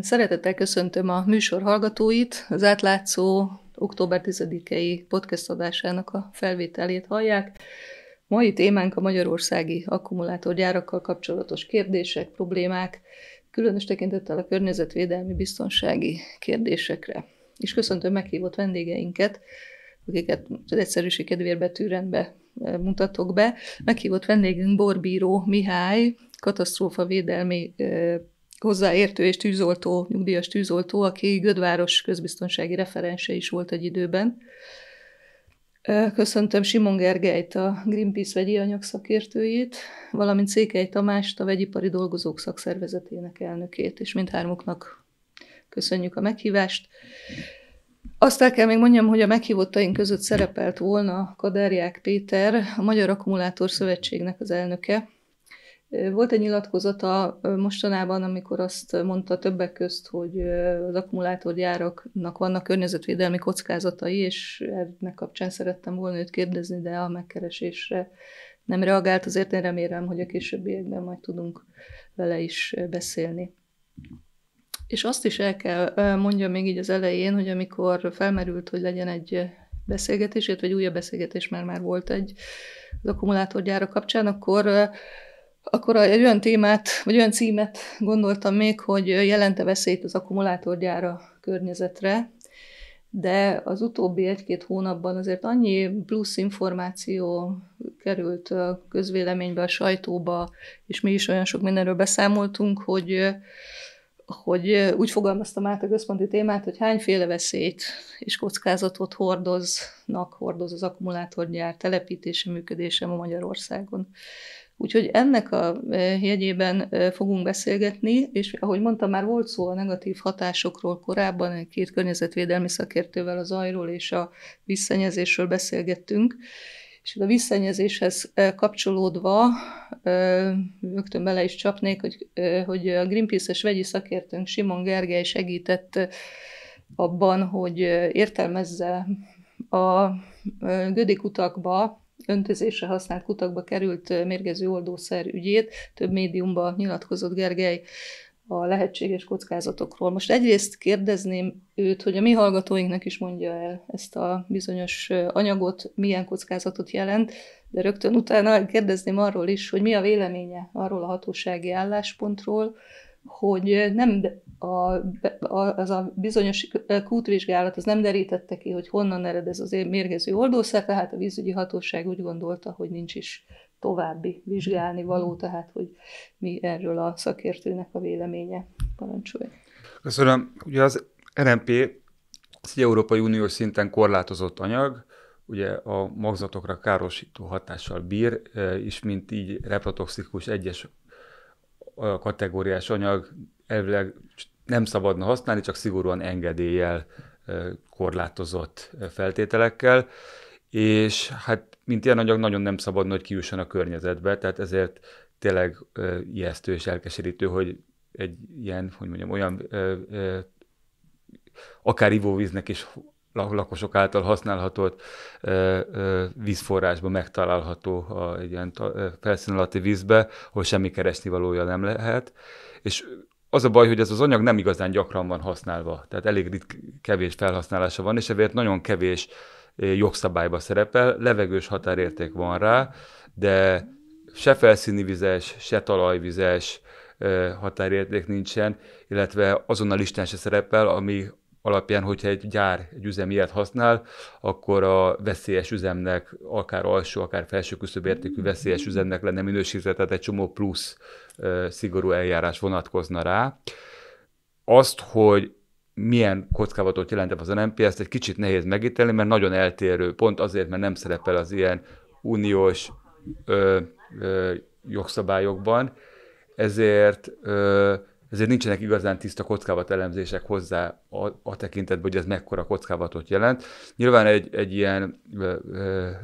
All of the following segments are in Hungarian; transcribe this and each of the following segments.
Szeretettel köszöntöm a műsor hallgatóit. Az átlátszó október 10-i podcast adásának a felvételét hallják. Mai témánk a magyarországi akkumulátorgyárakkal kapcsolatos kérdések, problémák, különös tekintettel a környezetvédelmi biztonsági kérdésekre. És köszöntöm meghívott vendégeinket, akiket az egyszerűség kedvéért betűrendbe mutatok be. Meghívott vendégünk Borbíró Mihály, katasztrófa védelmi hozzáértő és tűzoltó, nyugdíjas tűzoltó, aki Gödváros közbiztonsági referense is volt egy időben. Köszöntöm Simon Gergelyt, a Greenpeace vegyi anyag szakértőjét, valamint Székely Tamást, a Vegyipari Dolgozók Szakszervezetének elnökét, és mindhármuknak köszönjük a meghívást. Azt el kell még mondjam, hogy a meghívottaink között szerepelt volna Kaderják Péter, a Magyar Akkumulátor Szövetségnek az elnöke, volt egy nyilatkozata mostanában, amikor azt mondta többek közt, hogy az akkumulátorgyáraknak vannak környezetvédelmi kockázatai, és ennek kapcsán szerettem volna őt kérdezni, de a megkeresésre nem reagált, azért én remélem, hogy a későbbiekben majd tudunk vele is beszélni. És azt is el kell mondjam még így az elején, hogy amikor felmerült, hogy legyen egy beszélgetés, illetve egy újabb beszélgetés, mert már volt egy az akkumulátorgyára kapcsán, akkor akkor egy olyan témát, vagy olyan címet gondoltam még, hogy jelente veszélyt az akkumulátorgyára környezetre, de az utóbbi egy-két hónapban azért annyi plusz információ került a közvéleménybe, a sajtóba, és mi is olyan sok mindenről beszámoltunk, hogy, hogy úgy fogalmaztam át a központi témát, hogy hányféle veszélyt és kockázatot hordoznak, hordoz az akkumulátorgyár telepítése, működése ma Magyarországon. Úgyhogy ennek a jegyében fogunk beszélgetni, és ahogy mondtam, már volt szó a negatív hatásokról korábban, két környezetvédelmi szakértővel az ajról és a visszanyezésről beszélgettünk, és a visszanyezéshez kapcsolódva rögtön bele is csapnék, hogy, hogy a Greenpeace-es vegyi szakértőnk Simon Gergely segített abban, hogy értelmezze a gödikutakba öntözésre használt kutakba került mérgező oldószer ügyét több médiumban nyilatkozott Gergely a lehetséges kockázatokról. Most egyrészt kérdezném őt, hogy a mi hallgatóinknak is mondja el ezt a bizonyos anyagot, milyen kockázatot jelent, de rögtön utána kérdezném arról is, hogy mi a véleménye arról a hatósági álláspontról, hogy nem a, a, az a bizonyos kútvizsgálat az nem derítette ki, hogy honnan ered ez az mérgező oldószer, tehát a vízügyi hatóság úgy gondolta, hogy nincs is további vizsgálni való, tehát hogy mi erről a szakértőnek a véleménye. Parancsolja. Köszönöm. Ugye az RMP az egy Európai Uniós szinten korlátozott anyag, ugye a magzatokra károsító hatással bír, eh, és mint így reprotoxikus egyes eh, kategóriás anyag elvileg nem szabadna használni, csak szigorúan engedéllyel korlátozott feltételekkel, és hát mint ilyen anyag nagyon nem szabadna, hogy kiusson a környezetbe, tehát ezért tényleg ijesztő és elkeserítő, hogy egy ilyen, hogy mondjam, olyan ö, ö, akár ivóvíznek is lakosok által használható vízforrásban megtalálható a, egy ilyen felszín alatti vízbe, hogy semmi valója nem lehet. És az a baj, hogy ez az anyag nem igazán gyakran van használva, tehát elég ritk, kevés felhasználása van, és ezért nagyon kevés eh, jogszabályba szerepel, levegős határérték van rá, de se felszíni vizes, se talajvizes eh, határérték nincsen, illetve azon a listán se szerepel, ami alapján, hogyha egy gyár, egy üzem ilyet használ, akkor a veszélyes üzemnek, akár alsó, akár felső értékű veszélyes üzemnek lenne minősítve, tehát egy csomó plusz szigorú eljárás vonatkozna rá. Azt, hogy milyen kockávatot jelent az NMP, ezt egy kicsit nehéz megítélni, mert nagyon eltérő, pont azért, mert nem szerepel az ilyen uniós ö, ö, jogszabályokban, ezért ö, ezért nincsenek igazán tiszta kockávat elemzések hozzá a, a tekintetben, hogy ez mekkora kockávatot jelent. Nyilván egy, egy ilyen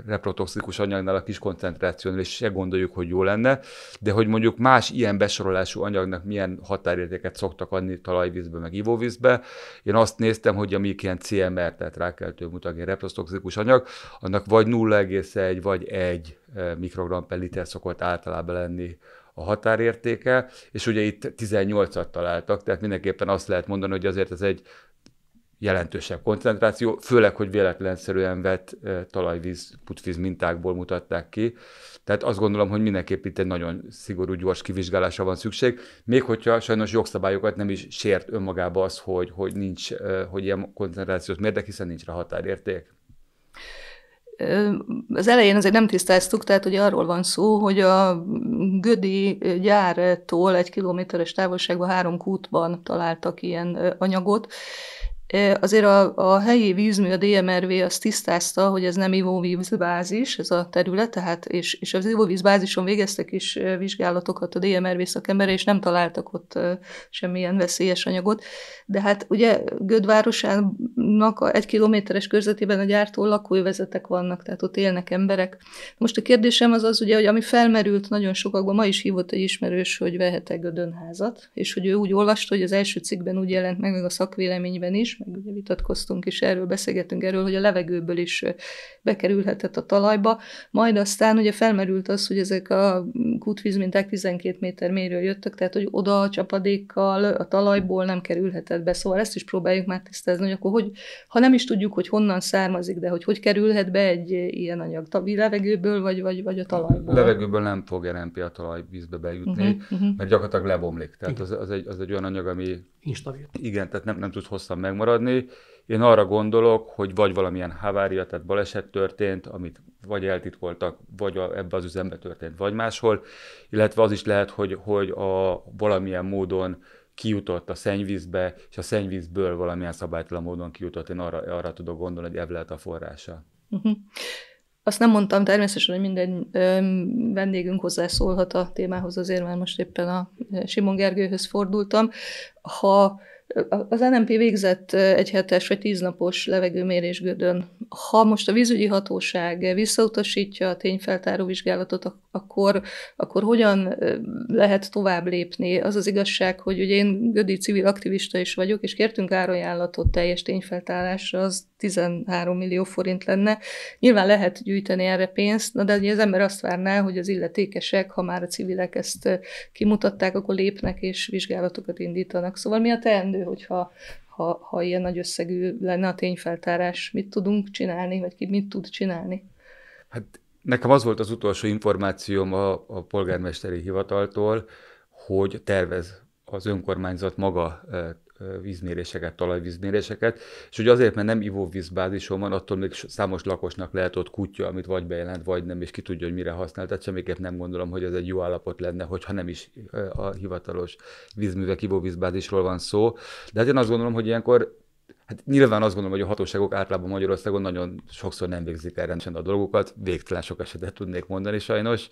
reprotoxikus anyagnál a kis koncentrációnál is se gondoljuk, hogy jó lenne, de hogy mondjuk más ilyen besorolású anyagnak milyen határértéket szoktak adni talajvízbe, meg ivóvízbe, én azt néztem, hogy amik ilyen CMR, tehát rákeltő mutagén reprotoxikus anyag, annak vagy 0,1 vagy 1 mikrogram per liter szokott általában lenni a határértéke, és ugye itt 18-at találtak, tehát mindenképpen azt lehet mondani, hogy azért ez egy jelentősebb koncentráció, főleg, hogy véletlenszerűen vett eh, talajvíz, putvíz mintákból mutatták ki. Tehát azt gondolom, hogy mindenképp itt egy nagyon szigorú, gyors kivizsgálásra van szükség, még hogyha sajnos jogszabályokat nem is sért önmagába az, hogy, hogy nincs, eh, hogy ilyen koncentrációt mérdek, hiszen nincs rá határérték. Az elején azért nem tisztáztuk, tehát hogy arról van szó, hogy a Gödi gyártól egy kilométeres távolságban három kútban találtak ilyen anyagot, Azért a, a helyi vízmű, a DMRV azt tisztázta, hogy ez nem ivóvízbázis, ez a terület, tehát és, és az ivóvízbázison végeztek is vizsgálatokat a DMRV szakembere, és nem találtak ott semmilyen veszélyes anyagot. De hát ugye Gödvárosának a egy kilométeres körzetében a gyártó lakóvezetek vannak, tehát ott élnek emberek. Most a kérdésem az az, ugye, hogy ami felmerült nagyon sokakban, ma is hívott egy ismerős, hogy vehetek Gödönházat, és hogy ő úgy olvasta, hogy az első cikkben úgy jelent meg, meg a szakvéleményben is, meg ugye vitatkoztunk is erről, beszélgetünk erről, hogy a levegőből is bekerülhetett a talajba, majd aztán ugye felmerült az, hogy ezek a kútvízminták 12 méter mélyről jöttek, tehát hogy oda a csapadékkal, a talajból nem kerülhetett be, szóval ezt is próbáljuk már tisztázni, hogy akkor hogy, ha nem is tudjuk, hogy honnan származik, de hogy hogy kerülhet be egy ilyen anyag, a levegőből, vagy, vagy, vagy a talajból? Levegőből nem fog RMP a talajvízbe bejutni, uh-huh, uh-huh. mert gyakorlatilag lebomlik, tehát az, az, egy, az egy olyan anyag, ami... Instabil. Igen, tehát nem, nem tud hosszan megmaradni, maradni. Én arra gondolok, hogy vagy valamilyen havária, tehát baleset történt, amit vagy eltitkoltak, vagy ebbe az üzembe történt, vagy máshol, illetve az is lehet, hogy, hogy a, valamilyen módon kijutott a szennyvízbe, és a szennyvízből valamilyen szabálytalan módon kijutott. Én arra, arra tudok gondolni, hogy ebbe lehet a forrása. Uh-huh. Azt nem mondtam, természetesen, hogy minden vendégünk hozzászólhat a témához, azért már most éppen a Simon Gergőhöz fordultam. Ha az NMP végzett egy hetes vagy tíznapos levegőmérésgödön. Ha most a vízügyi hatóság visszautasítja a tényfeltáró vizsgálatot, akkor, akkor hogyan lehet tovább lépni? Az az igazság, hogy ugye én gödi civil aktivista is vagyok, és kértünk árajánlatot teljes tényfeltárásra, az 13 millió forint lenne. Nyilván lehet gyűjteni erre pénzt, na de ugye az ember azt várná, hogy az illetékesek, ha már a civilek ezt kimutatták, akkor lépnek és vizsgálatokat indítanak. Szóval mi a teendő, hogyha ha, ha ilyen nagy összegű lenne a tényfeltárás, mit tudunk csinálni, vagy ki mit tud csinálni? Hát nekem az volt az utolsó információm a, a polgármesteri hivataltól, hogy tervez az önkormányzat maga vízméréseket, talajvízméréseket, és hogy azért, mert nem ivóvízbázison van, attól még számos lakosnak lehet ott kutya, amit vagy bejelent, vagy nem, és ki tudja, hogy mire használ. Tehát semmiképp nem gondolom, hogy ez egy jó állapot lenne, hogyha nem is a hivatalos vízművek ivóvízbázisról van szó. De hát én azt gondolom, hogy ilyenkor Hát nyilván azt gondolom, hogy a hatóságok általában Magyarországon nagyon sokszor nem végzik el rendesen a dolgokat, végtelen sok esetet tudnék mondani sajnos.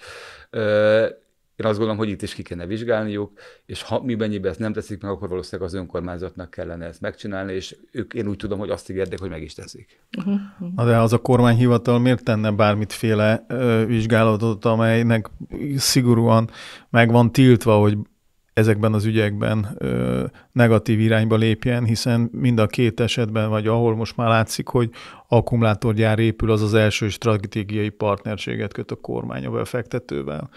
Én azt gondolom, hogy itt is ki kellene vizsgálniuk, és ha mi mennyibe ezt nem teszik meg, akkor valószínűleg az önkormányzatnak kellene ezt megcsinálni, és ők, én úgy tudom, hogy azt ígérték, hogy meg is teszik. Na de az a kormányhivatal miért tenne bármitféle ö, vizsgálatot, amelynek szigorúan meg van tiltva, hogy ezekben az ügyekben ö, negatív irányba lépjen, hiszen mind a két esetben, vagy ahol most már látszik, hogy akkumulátorgyár épül, az az első stratégiai partnerséget köt a kormány a befektetővel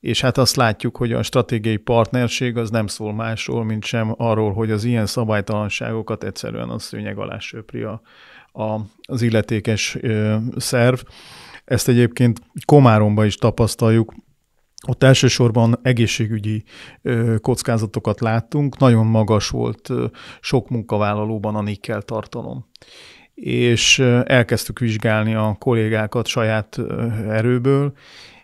és hát azt látjuk, hogy a stratégiai partnerség az nem szól másról, mint sem arról, hogy az ilyen szabálytalanságokat egyszerűen a szőnyeg alá söpri a, a, az illetékes ö, szerv. Ezt egyébként Komáromba is tapasztaljuk, ott elsősorban egészségügyi kockázatokat láttunk, nagyon magas volt sok munkavállalóban a nikkel tartalom és elkezdtük vizsgálni a kollégákat saját erőből,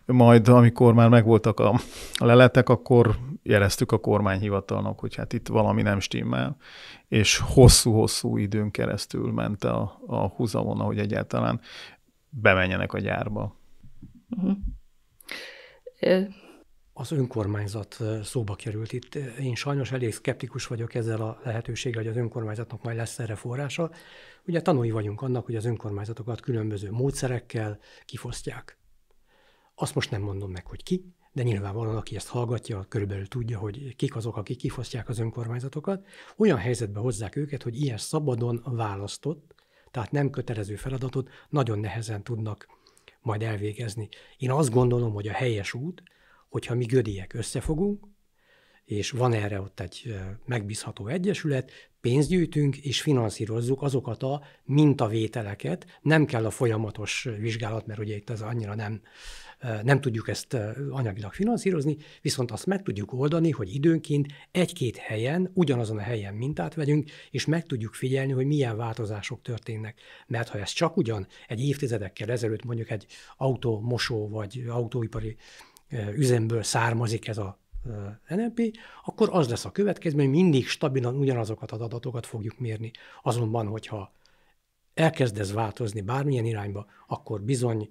majd amikor már megvoltak a leletek, akkor jeleztük a kormányhivatalnak, hogy hát itt valami nem stimmel, és hosszú-hosszú időn keresztül ment a, a húzavona, hogy egyáltalán bemenjenek a gyárba. Uh-huh. Az önkormányzat szóba került itt. Én sajnos elég szkeptikus vagyok ezzel a lehetőséggel, hogy az önkormányzatnak majd lesz erre forrása. Ugye tanulni vagyunk annak, hogy az önkormányzatokat különböző módszerekkel kifosztják azt most nem mondom meg, hogy ki, de nyilvánvalóan, aki ezt hallgatja, körülbelül tudja, hogy kik azok, akik kifosztják az önkormányzatokat, olyan helyzetbe hozzák őket, hogy ilyen szabadon választott, tehát nem kötelező feladatot nagyon nehezen tudnak majd elvégezni. Én azt gondolom, hogy a helyes út, hogyha mi gödiek összefogunk, és van erre ott egy megbízható egyesület, pénzt gyűjtünk, és finanszírozzuk azokat a mintavételeket. Nem kell a folyamatos vizsgálat, mert ugye itt az annyira nem nem tudjuk ezt anyagilag finanszírozni, viszont azt meg tudjuk oldani, hogy időnként egy-két helyen, ugyanazon a helyen mintát vegyünk, és meg tudjuk figyelni, hogy milyen változások történnek. Mert ha ez csak ugyan egy évtizedekkel ezelőtt mondjuk egy autómosó vagy autóipari üzemből származik ez a NMP, akkor az lesz a következmény, hogy mindig stabilan ugyanazokat az adatokat fogjuk mérni. Azonban, hogyha elkezd ez változni bármilyen irányba, akkor bizony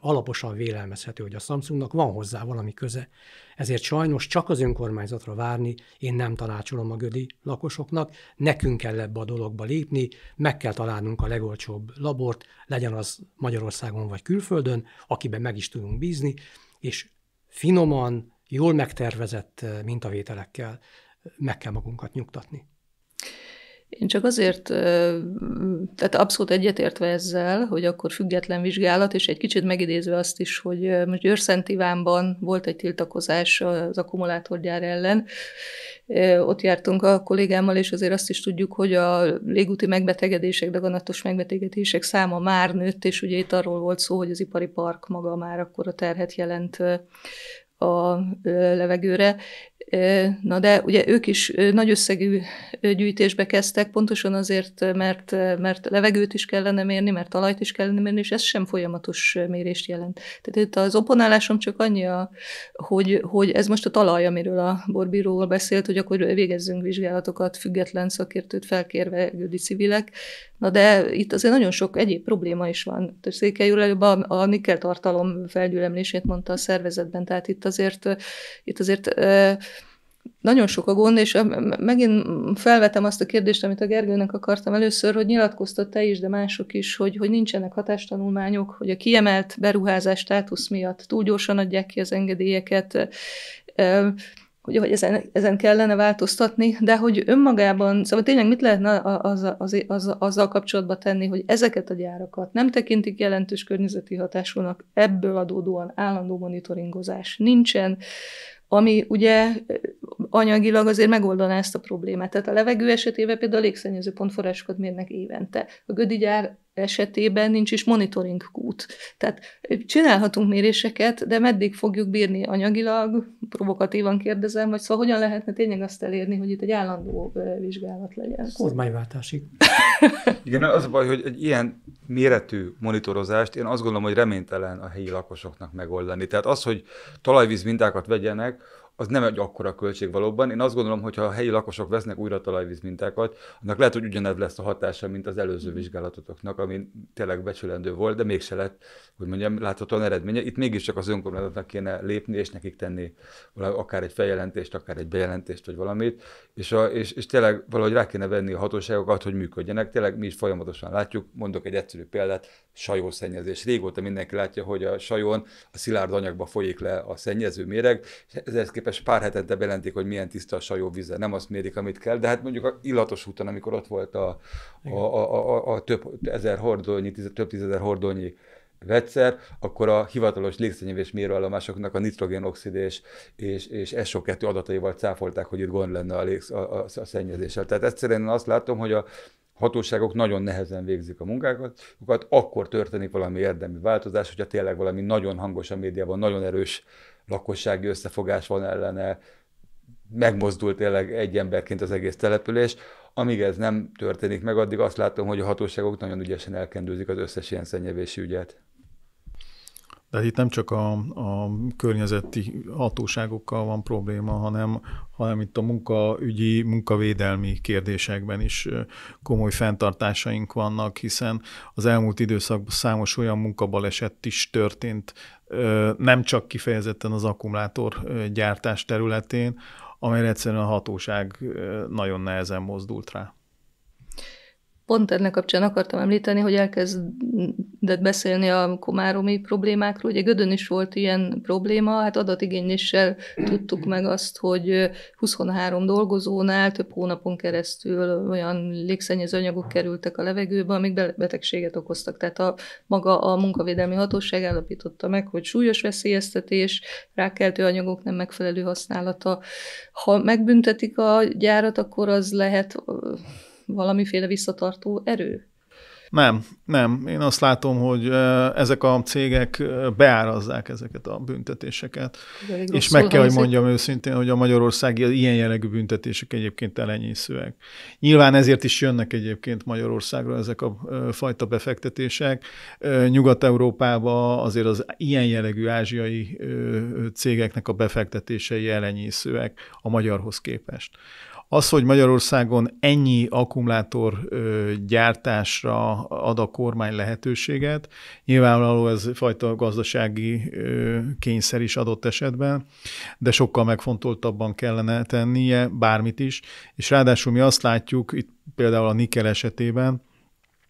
alaposan vélelmezhető, hogy a Samsungnak van hozzá valami köze. Ezért sajnos csak az önkormányzatra várni én nem tanácsolom a gödi lakosoknak, nekünk kell ebbe a dologba lépni, meg kell találnunk a legolcsóbb labort, legyen az Magyarországon vagy külföldön, akiben meg is tudunk bízni, és finoman, jól megtervezett mintavételekkel meg kell magunkat nyugtatni. Én csak azért, tehát abszolút egyetértve ezzel, hogy akkor független vizsgálat, és egy kicsit megidézve azt is, hogy most Győrszent Ivánban volt egy tiltakozás az akkumulátorgyár ellen, ott jártunk a kollégámmal, és azért azt is tudjuk, hogy a légúti megbetegedések, daganatos megbetegedések száma már nőtt, és ugye itt arról volt szó, hogy az ipari park maga már akkor a terhet jelent a levegőre, Na de ugye ők is nagy összegű gyűjtésbe kezdtek, pontosan azért, mert, mert levegőt is kellene mérni, mert talajt is kellene mérni, és ez sem folyamatos mérést jelent. Tehát itt az oponálásom csak annyi, a, hogy, hogy ez most a talaj, amiről a borbíróval beszélt, hogy akkor végezzünk vizsgálatokat független szakértőt felkérve gödi civilek. Na de itt azért nagyon sok egyéb probléma is van. Székely úr előbb a, a nikkel tartalom felgyűlemlését mondta a szervezetben, tehát itt azért, itt azért nagyon sok a gond, és megint felvetem azt a kérdést, amit a Gergőnek akartam először, hogy nyilatkoztat te is, de mások is, hogy, hogy nincsenek hatástanulmányok, hogy a kiemelt beruházás státusz miatt túl gyorsan adják ki az engedélyeket, hogy, hogy ezen, ezen kellene változtatni, de hogy önmagában, szóval tényleg mit lehetne az, az, az, az, azzal kapcsolatban tenni, hogy ezeket a gyárakat nem tekintik jelentős környezeti hatásúnak, ebből adódóan állandó monitoringozás nincsen, ami ugye anyagilag azért megoldaná ezt a problémát. Tehát a levegő esetében például a légszennyező pontforrásokat mérnek évente. A Gödi gyár esetében nincs is monitoring kút. Tehát csinálhatunk méréseket, de meddig fogjuk bírni anyagilag, provokatívan kérdezem, vagy szóval hogyan lehetne tényleg azt elérni, hogy itt egy állandó vizsgálat legyen? Kormányváltásig. Igen, az a baj, hogy egy ilyen méretű monitorozást én azt gondolom, hogy reménytelen a helyi lakosoknak megoldani. Tehát az, hogy talajvíz mintákat vegyenek, az nem egy akkora költség valóban. Én azt gondolom, hogy ha a helyi lakosok vesznek újra talajvízmintákat, annak lehet, hogy ugyanez lesz a hatása, mint az előző mhm. vizsgálatotoknak, ami tényleg becsülendő volt, de mégse lett, hogy mondjam, láthatóan eredménye. Itt mégiscsak az önkormányzatnak kéne lépni, és nekik tenni akár egy feljelentést, akár egy bejelentést, vagy valamit, és, a, és, és tényleg valahogy rá kéne venni a hatóságokat, hogy működjenek. Tényleg mi is folyamatosan látjuk, mondok egy egyszerű példát, sajószennyezés. Régóta mindenki látja, hogy a sajón a szilárd anyagba folyik le a szennyező méreg, és ez képest pár hetente bejelentik, hogy milyen tiszta a sajó vize, nem azt mérik, amit kell, de hát mondjuk a illatos úton, amikor ott volt a, a, a, a, a több ezer hordónyi, tiz, több tízezer hordónyi vegyszer, akkor a hivatalos légszennyevés mérőállomásoknak a nitrogénoxid és, és, és SO2 adataival cáfolták, hogy itt gond lenne a, légsz, a, a, a szennyezéssel. Tehát egyszerűen azt látom, hogy a hatóságok nagyon nehezen végzik a munkákat, akkor történik valami érdemi változás, hogyha tényleg valami nagyon hangos a médiában, nagyon erős lakossági összefogás van ellene, megmozdult tényleg egy emberként az egész település. Amíg ez nem történik meg, addig azt látom, hogy a hatóságok nagyon ügyesen elkendőzik az összes ilyen szennyevési ügyet. De itt nem csak a, a környezeti hatóságokkal van probléma, hanem, hanem itt a munkaügyi, munkavédelmi kérdésekben is komoly fenntartásaink vannak, hiszen az elmúlt időszakban számos olyan munkabaleset is történt, nem csak kifejezetten az akkumulátor gyártás területén, amely egyszerűen a hatóság nagyon nehezen mozdult rá pont ennek kapcsán akartam említeni, hogy elkezdett beszélni a komáromi problémákról. Ugye Gödön is volt ilyen probléma, hát adatigényéssel tudtuk meg azt, hogy 23 dolgozónál több hónapon keresztül olyan légszennyező anyagok kerültek a levegőbe, amik betegséget okoztak. Tehát a maga a munkavédelmi hatóság állapította meg, hogy súlyos veszélyeztetés, rákeltő anyagok nem megfelelő használata. Ha megbüntetik a gyárat, akkor az lehet valamiféle visszatartó erő? Nem, nem. Én azt látom, hogy ezek a cégek beárazzák ezeket a büntetéseket. És meg kell, hogy mondjam őszintén, hogy a magyarországi ilyen jellegű büntetések egyébként elenyészőek. Nyilván ezért is jönnek egyébként Magyarországra ezek a fajta befektetések. Nyugat-Európába azért az ilyen jellegű ázsiai cégeknek a befektetései elenyészőek a magyarhoz képest. Az, hogy Magyarországon ennyi akkumulátor gyártásra ad a kormány lehetőséget, nyilvánvaló ez fajta gazdasági kényszer is adott esetben, de sokkal megfontoltabban kellene tennie bármit is, és ráadásul mi azt látjuk, itt például a Nikel esetében,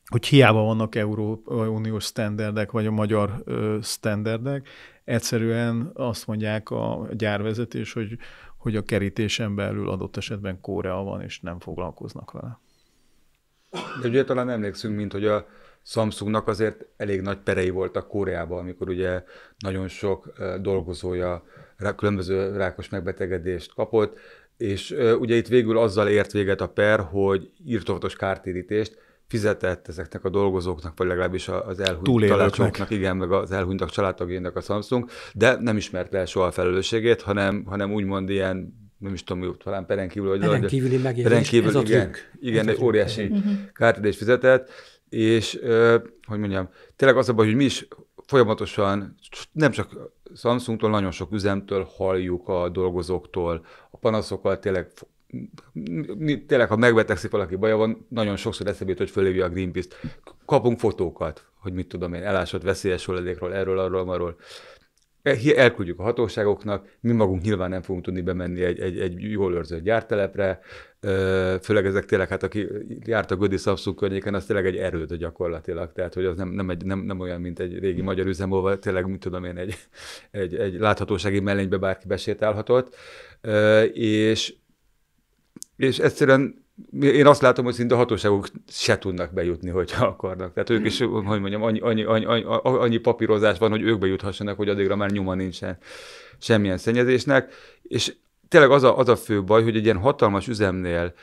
hogy hiába vannak Európai Uniós sztenderdek, vagy a magyar sztenderdek, egyszerűen azt mondják a gyárvezetés, hogy hogy a kerítésen belül adott esetben Kórea van, és nem foglalkoznak vele. De ugye talán emlékszünk, mint hogy a Samsungnak azért elég nagy perei voltak Koreában, amikor ugye nagyon sok dolgozója különböző rákos megbetegedést kapott, és ugye itt végül azzal ért véget a per, hogy írtóvatos kártérítést fizetett ezeknek a dolgozóknak, vagy legalábbis az elhunyt családoknak, igen, meg az elhunytak családtagjének a Samsung, de nem ismerte el soha a felelősségét, hanem, hanem úgymond ilyen nem is tudom, hogy talán peren kívül, hogy peren kívüli peren kívül, ez a igen, trükk. igen, ez egy óriási mhm. Mhm. kártérés fizetett, és hogy mondjam, tényleg az a baj, hogy mi is folyamatosan, nem csak Samsungtól, nagyon sok üzemtől halljuk a dolgozóktól, a panaszokat tényleg tényleg, ha megbetegszik valaki baja van, nagyon sokszor eszébe jut, hogy fölhívja a Greenpeace-t. Kapunk fotókat, hogy mit tudom én, elásott veszélyes hulladékról, erről, arról, arról. E, elküldjük a hatóságoknak, mi magunk nyilván nem fogunk tudni bemenni egy, egy, egy jól őrzött gyártelepre, főleg ezek tényleg, hát aki járt a Gödi Szapszú környéken, az tényleg egy erőd gyakorlatilag, tehát hogy az nem, nem, egy, nem, nem olyan, mint egy régi magyar üzem, ahol tényleg, mit tudom én, egy, egy, egy láthatósági mellénybe bárki besétálhatott, és és egyszerűen én azt látom, hogy szinte a hatóságok se tudnak bejutni, hogyha akarnak. Tehát ők is, hmm. hogy mondjam, annyi, annyi, annyi, annyi papírozás van, hogy ők bejuthassanak, hogy addigra már nyoma nincsen semmilyen szennyezésnek. És tényleg az a, az a fő baj, hogy egy ilyen hatalmas üzemnél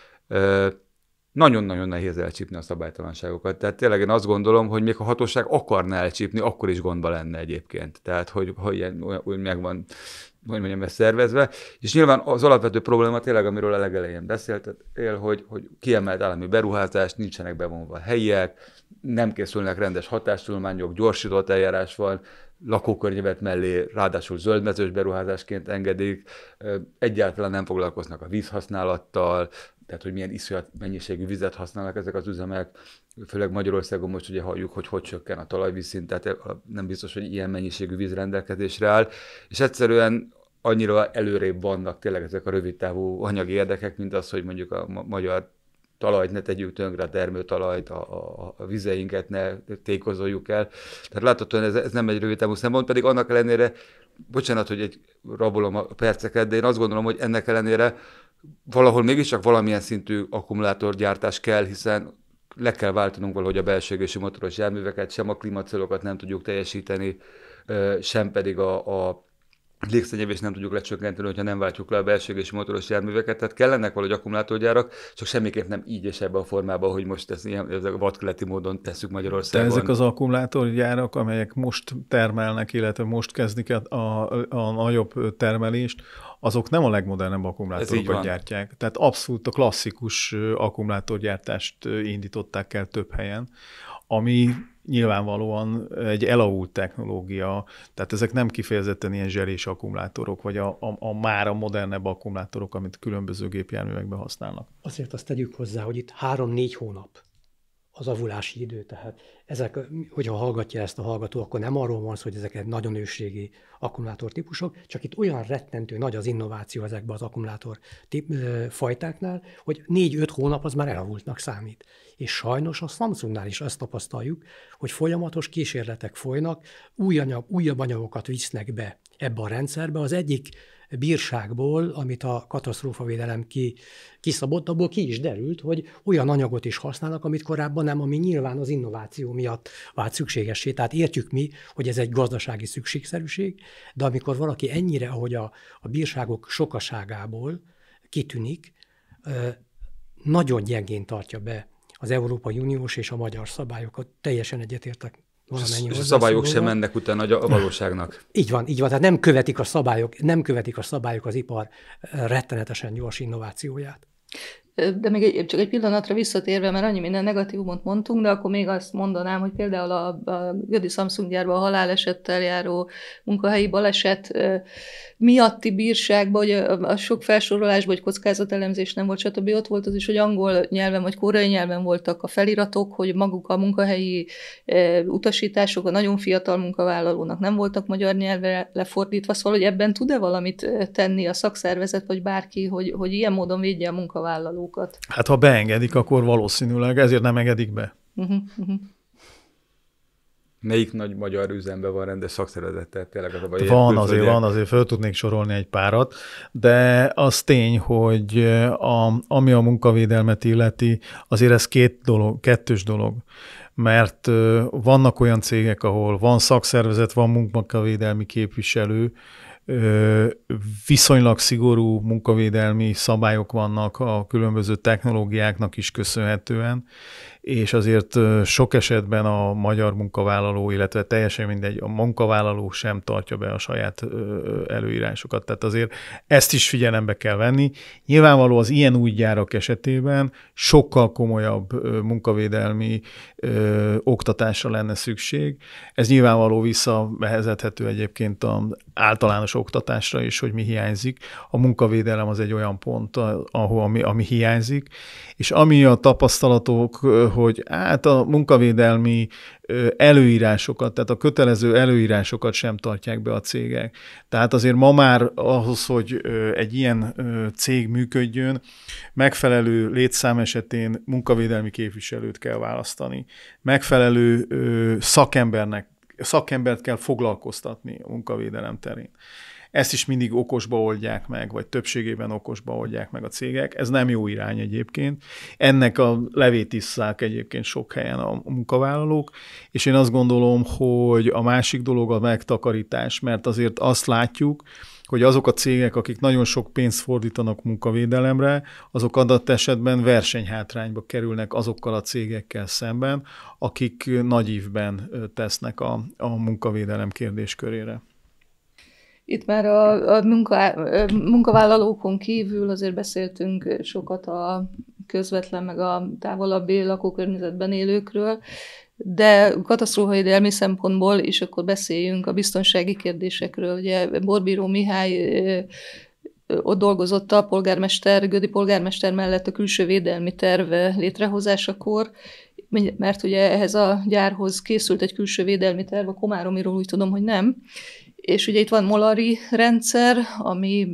nagyon-nagyon nehéz elcsípni a szabálytalanságokat. Tehát tényleg én azt gondolom, hogy még ha hatóság akarná elcsípni, akkor is gondba lenne egyébként. Tehát, hogy, hogy ilyen, úgy megvan, hogy mondjam, ezt szervezve. És nyilván az alapvető probléma tényleg, amiről a legelején beszéltél, hogy, hogy kiemelt állami beruházást, nincsenek bevonva helyiek, nem készülnek rendes hatástudományok, gyorsított eljárás van, lakókörnyévet mellé, ráadásul zöldmezős beruházásként engedik, egyáltalán nem foglalkoznak a vízhasználattal, tehát hogy milyen iszonyat mennyiségű vizet használnak ezek az üzemek, főleg Magyarországon most ugye halljuk, hogy hogy csökken a talajvízszint, tehát nem biztos, hogy ilyen mennyiségű víz rendelkezésre áll, és egyszerűen annyira előrébb vannak tényleg ezek a rövidtávú anyagi érdekek, mint az, hogy mondjuk a magyar talajt ne tegyük tönkre, a termőtalajt, a, a, a vizeinket ne tékozoljuk el. Tehát láthatóan ez, ez nem egy rövidtávú szempont, pedig annak ellenére, bocsánat, hogy egy rabolom a perceket, de én azt gondolom, hogy ennek ellenére valahol mégiscsak valamilyen szintű akkumulátorgyártás kell, hiszen le kell váltanunk valahogy a belségési motoros járműveket, sem a klímacélokat nem tudjuk teljesíteni, sem pedig a, a légszennyevés nem tudjuk lecsökkenteni, hogyha nem váltjuk le a belső és motoros járműveket, tehát kellenek valahogy akkumulátorgyárak, csak semmiképp nem így és ebben a formában, hogy most ezt ilyen ez a vadkeleti módon tesszük Magyarországon. De ezek az akkumulátorgyárak, amelyek most termelnek, illetve most kezdik a, a, a nagyobb termelést, azok nem a legmodernebb akkumulátorokat gyártják. Tehát abszolút a klasszikus akkumulátorgyártást indították el több helyen, ami nyilvánvalóan egy elavult technológia, tehát ezek nem kifejezetten ilyen zselés akkumulátorok, vagy a, a, a már a modernebb akkumulátorok, amit különböző gépjárművekben használnak. Azért azt tegyük hozzá, hogy itt három-négy hónap az avulási idő. Tehát ezek, hogyha hallgatja ezt a hallgató, akkor nem arról van szó, hogy ezek egy nagyon őségi akkumulátor típusok, csak itt olyan rettentő nagy az innováció ezekben az akkumulátor típ ö, fajtáknál, hogy négy-öt hónap az már elavultnak számít. És sajnos a Samsungnál is azt tapasztaljuk, hogy folyamatos kísérletek folynak, új anyag, újabb anyagokat visznek be ebbe a rendszerbe. Az egyik bírságból, amit a katasztrófavédelem ki, kiszabott, abból ki is derült, hogy olyan anyagot is használnak, amit korábban nem, ami nyilván az innováció miatt vált szükségessé. Tehát értjük mi, hogy ez egy gazdasági szükségszerűség, de amikor valaki ennyire, ahogy a, a bírságok sokaságából kitűnik, nagyon gyengén tartja be az Európai Uniós és a magyar szabályokat. Teljesen egyetértek és a szabályok sem mennek utána a valóságnak. Így van, így van. Tehát nem követik a szabályok, nem követik a szabályok az ipar eh, rettenetesen gyors innovációját de még egy, csak egy pillanatra visszatérve, mert annyi minden negatívumot mondtunk, de akkor még azt mondanám, hogy például a, a Gödi Samsung gyárban a halálesettel járó munkahelyi baleset miatti bírságban, hogy a, a sok felsorolásban, hogy kockázatelemzés nem volt, stb. ott volt az is, hogy angol nyelven vagy koreai nyelven voltak a feliratok, hogy maguk a munkahelyi utasítások a nagyon fiatal munkavállalónak nem voltak magyar nyelvre lefordítva, szóval, hogy ebben tud-e valamit tenni a szakszervezet, vagy bárki, hogy, hogy ilyen módon védje a munkavállaló hallgatókat. Hát ha beengedik, akkor valószínűleg ezért nem engedik be. Mhm, mhm. Melyik nagy magyar üzemben van rendes szakszervezettel? tényleg az a baj? Van azért, ugye? van azért, föl tudnék sorolni egy párat, de az tény, hogy eh, a, ami a munkavédelmet illeti, azért ez két dolog, kettős dolog mert eh, vannak olyan cégek, ahol van szakszervezet, van munkavédelmi képviselő, viszonylag szigorú munkavédelmi szabályok vannak a különböző technológiáknak is köszönhetően, és azért sok esetben a magyar munkavállaló, illetve teljesen mindegy, a munkavállaló sem tartja be a saját előírásokat. Tehát azért ezt is figyelembe kell venni. Nyilvánvaló az ilyen új gyárak esetében sokkal komolyabb munkavédelmi ö, oktatásra lenne szükség. Ez nyilvánvaló visszavehezethető egyébként az általános és oktatásra is, hogy mi hiányzik. A munkavédelem az egy olyan pont, ahol ami, ami hiányzik, és ami a tapasztalatok, hogy hát a munkavédelmi előírásokat, tehát a kötelező előírásokat sem tartják be a cégek. Tehát azért ma már ahhoz, hogy egy ilyen cég működjön, megfelelő létszám esetén munkavédelmi képviselőt kell választani. Megfelelő szakembernek szakembert kell foglalkoztatni a munkavédelem terén. Ezt is mindig okosba oldják meg, vagy többségében okosba oldják meg a cégek. Ez nem jó irány egyébként. Ennek a levét isszák egyébként sok helyen a munkavállalók, és én azt gondolom, hogy a másik dolog a megtakarítás, mert azért azt látjuk, hogy azok a cégek, akik nagyon sok pénzt fordítanak munkavédelemre, azok adott esetben versenyhátrányba kerülnek azokkal a cégekkel szemben, akik nagy évben tesznek a, a munkavédelem kérdéskörére. Itt már a, a munka, munkavállalókon kívül azért beszéltünk sokat a, közvetlen, meg a távolabbi lakókörnyezetben élőkről, de katasztrófavédelmi szempontból is akkor beszéljünk a biztonsági kérdésekről. Ugye Borbíró Mihály ott dolgozott a polgármester, Gödi polgármester mellett a külső védelmi terv létrehozásakor, mert ugye ehhez a gyárhoz készült egy külső védelmi terv, a Komáromiról úgy tudom, hogy nem, és ugye itt van Molari rendszer, ami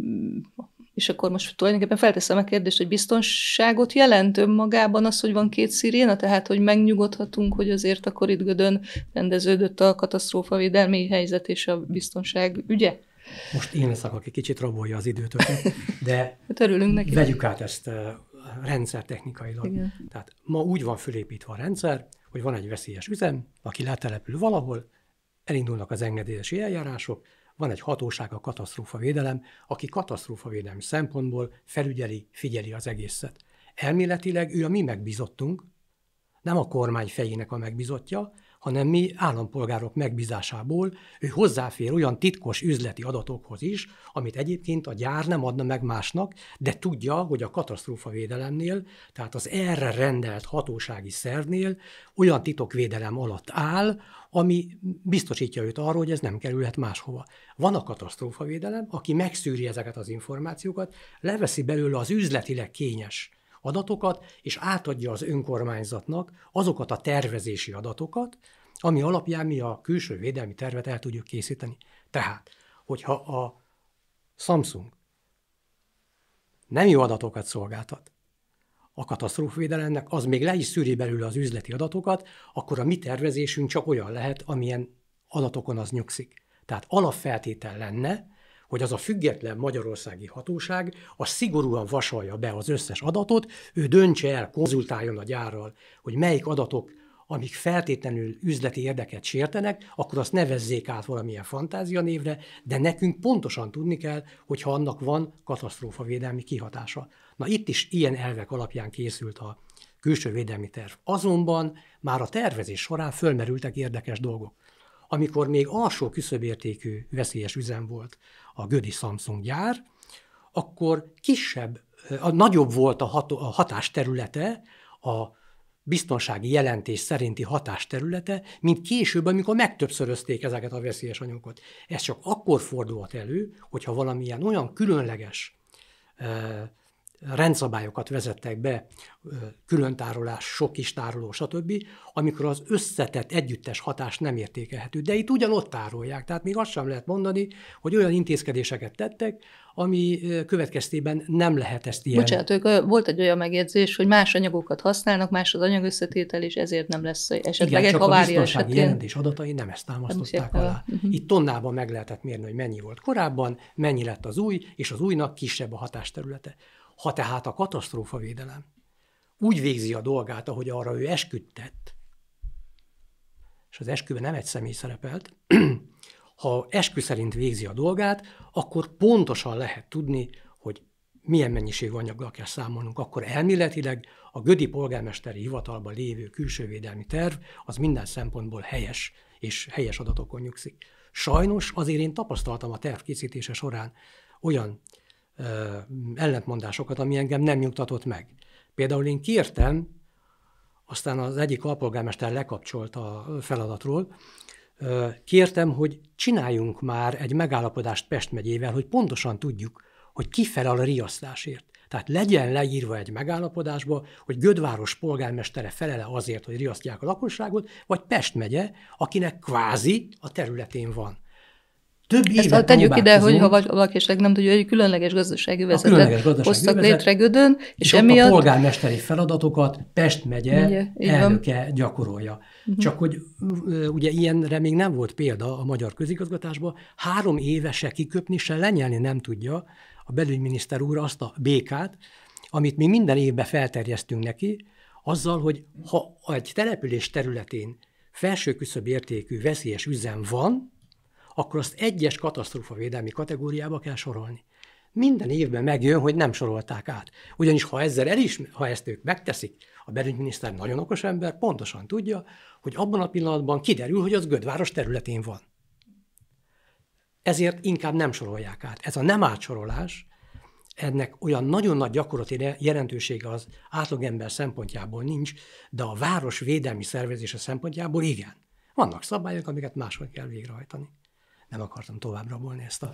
és akkor most tulajdonképpen felteszem a kérdést, hogy biztonságot jelent önmagában az, hogy van két sziréna, tehát hogy megnyugodhatunk, hogy azért a Koridgödön rendeződött a katasztrófavédelmi helyzet és a biztonság ügye? Most én leszek, aki kicsit rabolja az időtöket, de hát örülünk neki. vegyük át ezt rendszertechnikailag. Igen. Tehát ma úgy van fölépítve a rendszer, hogy van egy veszélyes üzem, aki letelepül valahol, elindulnak az engedélyesi eljárások, van egy hatóság, a katasztrófavédelem, aki katasztrófavédelem szempontból felügyeli, figyeli az egészet. Elméletileg ő a mi megbizottunk, nem a kormány fejének a megbizotja, hanem mi állampolgárok megbízásából ő hozzáfér olyan titkos üzleti adatokhoz is, amit egyébként a gyár nem adna meg másnak, de tudja, hogy a katasztrófavédelemnél, tehát az erre rendelt hatósági szervnél olyan titokvédelem alatt áll, ami biztosítja őt arról, hogy ez nem kerülhet máshova. Van a katasztrófavédelem, aki megszűri ezeket az információkat, leveszi belőle az üzletileg kényes adatokat, és átadja az önkormányzatnak azokat a tervezési adatokat, ami alapján mi a külső védelmi tervet el tudjuk készíteni. Tehát, hogyha a Samsung nem jó adatokat szolgáltat, a katasztrófvédelemnek, az még le is szűri belőle az üzleti adatokat, akkor a mi tervezésünk csak olyan lehet, amilyen adatokon az nyugszik. Tehát alapfeltétel lenne, hogy az a független magyarországi hatóság a szigorúan vasalja be az összes adatot, ő döntse el, konzultáljon a gyárral, hogy melyik adatok, amik feltétlenül üzleti érdeket sértenek, akkor azt nevezzék át valamilyen fantázia névre, de nekünk pontosan tudni kell, hogyha annak van katasztrófavédelmi kihatása. Na itt is ilyen elvek alapján készült a külső védelmi terv. Azonban már a tervezés során fölmerültek érdekes dolgok. Amikor még alsó küszöbértékű veszélyes üzem volt a Gödi Samsung gyár, akkor kisebb, a nagyobb volt a, hat, a a biztonsági jelentés szerinti hatás területe, mint később, amikor megtöbbszörözték ezeket a veszélyes anyagokat. Ez csak akkor fordulhat elő, hogyha valamilyen olyan különleges rendszabályokat vezettek be, külön tárolás, sok kis tároló, stb., amikor az összetett együttes hatás nem értékelhető. De itt ugyanott tárolják, tehát még azt sem lehet mondani, hogy olyan intézkedéseket tettek, ami következtében nem lehet ezt ilyen. Bocsánat, ők, volt egy olyan megjegyzés, hogy más anyagokat használnak, más az anyagösszetétel, és ezért nem lesz esetleg Igen, csak a biztonsági jelentés adatai nem ezt támasztották nem alá. Uh-huh. Itt tonnában meg lehetett mérni, hogy mennyi volt korábban, mennyi lett az új, és az újnak kisebb a hatásterülete. Ha tehát a katasztrófavédelem úgy végzi a dolgát, ahogy arra ő esküdtett, és az esküve nem egy személy szerepelt, ha eskü szerint végzi a dolgát, akkor pontosan lehet tudni, hogy milyen mennyiségű anyaggal kell számolnunk, akkor elméletileg a Gödi polgármesteri hivatalban lévő külsővédelmi terv az minden szempontból helyes, és helyes adatokon nyugszik. Sajnos azért én tapasztaltam a terv készítése során olyan ellentmondásokat, ami engem nem nyugtatott meg. Például én kértem, aztán az egyik alpolgármester lekapcsolt a feladatról, kértem, hogy csináljunk már egy megállapodást Pest megyével, hogy pontosan tudjuk, hogy ki felel a riasztásért. Tehát legyen leírva egy megállapodásba, hogy Gödváros polgármestere felele azért, hogy riasztják a lakosságot, vagy Pest megye, akinek kvázi a területén van. Több éve Ezt ha tegyük ide, hogy ha valaki esetleg nem tudja, hogy különleges gazdasági vezetet különleges gazdasági hoztak vezet, létre Gödön, és, és emiatt... a polgármesteri feladatokat Pest megye ugye, elnöke gyakorolja. Uh-huh. Csak hogy ugye ilyenre még nem volt példa a magyar közigazgatásban, három éve se kiköpni, se lenyelni nem tudja a belügyminiszter úr azt a békát, amit mi minden évben felterjesztünk neki, azzal, hogy ha egy település területén felső küszöb értékű veszélyes üzem van, akkor azt egyes katasztrófavédelmi kategóriába kell sorolni. Minden évben megjön, hogy nem sorolták át. Ugyanis ha, ezzel elismer, ha ezt ők megteszik, a belügyminiszter nagyon okos ember, pontosan tudja, hogy abban a pillanatban kiderül, hogy az Gödváros területén van. Ezért inkább nem sorolják át. Ez a nem átsorolás, ennek olyan nagyon nagy gyakorlati jelentősége az átlagember szempontjából nincs, de a város védelmi szervezése szempontjából igen. Vannak szabályok, amiket máshogy kell végrehajtani nem akartam tovább rabolni ezt a